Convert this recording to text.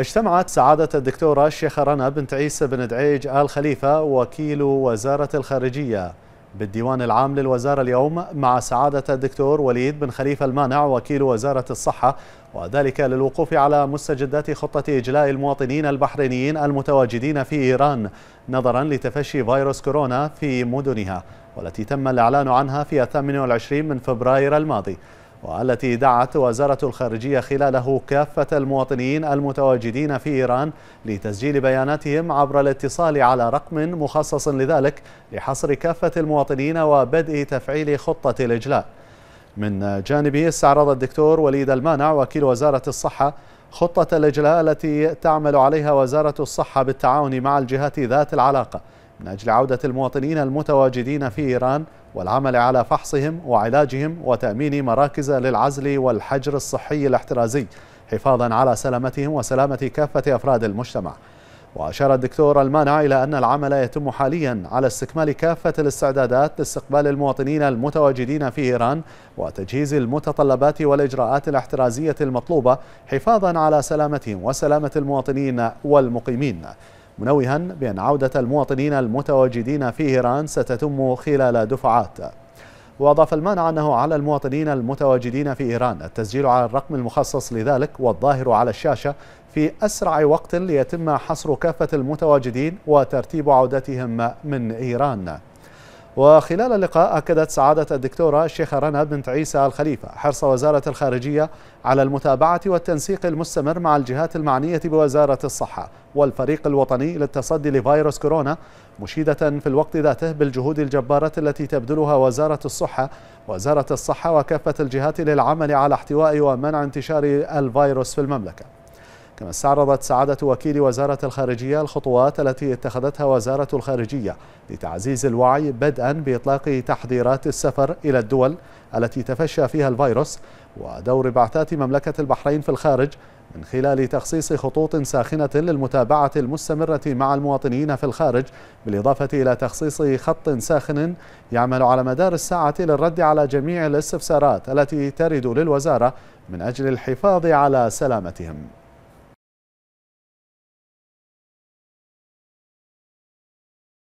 اجتمعت سعادة الدكتورة الشيخة رنا بنت عيسى بن دعيج آل خليفة وكيل وزارة الخارجية بالديوان العام للوزارة اليوم مع سعادة الدكتور وليد بن خليفة المانع وكيل وزارة الصحة وذلك للوقوف على مستجدات خطة إجلاء المواطنين البحرينيين المتواجدين في إيران نظرا لتفشي فيروس كورونا في مدنها والتي تم الإعلان عنها في 28 من فبراير الماضي والتي دعت وزارة الخارجية خلاله كافة المواطنين المتواجدين في إيران لتسجيل بياناتهم عبر الاتصال على رقم مخصص لذلك لحصر كافة المواطنين وبدء تفعيل خطة الإجلاء من جانبه استعرض الدكتور وليد المانع وكيل وزارة الصحة خطة الإجلاء التي تعمل عليها وزارة الصحة بالتعاون مع الجهات ذات العلاقة من أجل عودة المواطنين المتواجدين في إيران والعمل على فحصهم وعلاجهم وتأمين مراكز للعزل والحجر الصحي الاحترازي حفاظا على سلامتهم وسلامة كافة أفراد المجتمع وأشار الدكتور المانع إلى أن العمل يتم حاليا على استكمال كافة الاستعدادات لاستقبال المواطنين المتواجدين في إيران وتجهيز المتطلبات والإجراءات الاحترازية المطلوبة حفاظا على سلامتهم وسلامة المواطنين والمقيمين منوها بأن عودة المواطنين المتواجدين في إيران ستتم خلال دفعات وأضاف المانع أنه على المواطنين المتواجدين في إيران التسجيل على الرقم المخصص لذلك والظاهر على الشاشة في أسرع وقت ليتم حصر كافة المتواجدين وترتيب عودتهم من إيران وخلال اللقاء أكدت سعادة الدكتورة الشيخة رنا بنت عيسى الخليفة حرص وزارة الخارجية على المتابعة والتنسيق المستمر مع الجهات المعنية بوزارة الصحة والفريق الوطني للتصدي لفيروس كورونا مشيدة في الوقت ذاته بالجهود الجبارة التي تبذلها وزارة الصحة وزارة الصحة وكافة الجهات للعمل على احتواء ومنع انتشار الفيروس في المملكة كما استعرضت سعادة وكيل وزارة الخارجية الخطوات التي اتخذتها وزارة الخارجية لتعزيز الوعي بدءا بإطلاق تحذيرات السفر إلى الدول التي تفشى فيها الفيروس ودور بعثات مملكة البحرين في الخارج من خلال تخصيص خطوط ساخنة للمتابعة المستمرة مع المواطنين في الخارج بالإضافة إلى تخصيص خط ساخن يعمل على مدار الساعة للرد على جميع الاستفسارات التي ترد للوزارة من أجل الحفاظ على سلامتهم